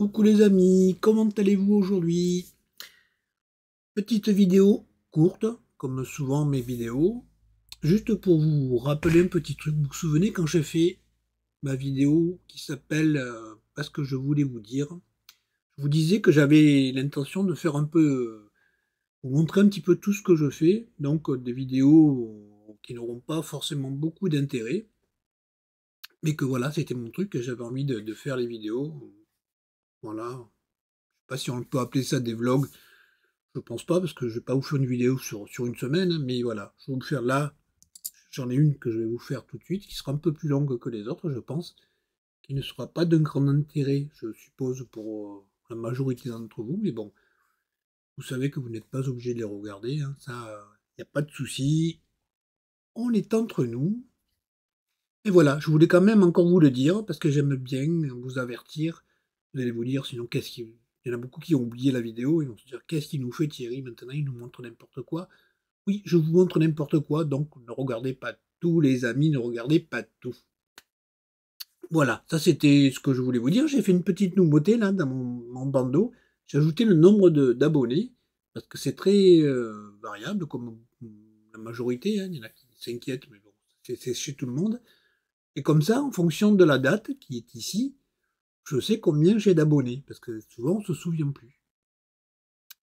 Coucou les amis, comment allez-vous aujourd'hui Petite vidéo courte, comme souvent mes vidéos, juste pour vous rappeler un petit truc. Vous vous souvenez quand j'ai fait ma vidéo qui s'appelle euh, Parce que je voulais vous dire Je vous disais que j'avais l'intention de faire un peu, euh, vous montrer un petit peu tout ce que je fais, donc euh, des vidéos qui n'auront pas forcément beaucoup d'intérêt. Mais que voilà, c'était mon truc, j'avais envie de faire les vidéos, voilà. Je ne sais pas si on peut appeler ça des vlogs. Je ne pense pas parce que je vais pas vous faire une vidéo sur, sur une semaine, hein, mais voilà. Je vais vous faire là. J'en ai une que je vais vous faire tout de suite, qui sera un peu plus longue que les autres, je pense. Qui ne sera pas d'un grand intérêt, je suppose, pour euh, la majorité d'entre vous, mais bon. Vous savez que vous n'êtes pas obligé de les regarder, hein. ça, il n'y a pas de souci. On est entre nous, et voilà, je voulais quand même encore vous le dire, parce que j'aime bien vous avertir vous allez vous dire, sinon, qu'est-ce qu'il. Il y en a beaucoup qui ont oublié la vidéo, ils vont se dire, qu'est-ce qu'il nous fait Thierry maintenant Il nous montre n'importe quoi. Oui, je vous montre n'importe quoi, donc ne regardez pas tout, les amis, ne regardez pas tout. Voilà, ça c'était ce que je voulais vous dire. J'ai fait une petite nouveauté là dans mon, bandeau. J'ai ajouté le nombre d'abonnés, parce que c'est très euh, variable, comme la majorité. Hein. Il y en a qui s'inquiètent, mais bon, c'est chez tout le monde. Et comme ça, en fonction de la date qui est ici, je sais combien j'ai d'abonnés, parce que souvent on ne se souvient plus.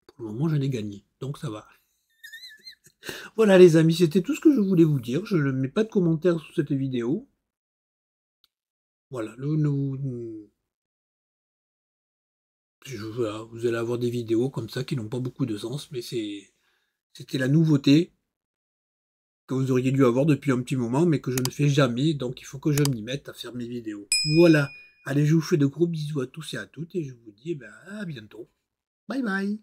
Pour le moment, j'en ai gagné, donc ça va. voilà les amis, c'était tout ce que je voulais vous dire. Je ne mets pas de commentaires sous cette vidéo. Voilà, le, voilà, vous allez avoir des vidéos comme ça qui n'ont pas beaucoup de sens, mais c'était la nouveauté que vous auriez dû avoir depuis un petit moment, mais que je ne fais jamais, donc il faut que je m'y mette à faire mes vidéos. Voilà. Allez, je vous fais de gros bisous à tous et à toutes et je vous dis eh ben, à bientôt. Bye bye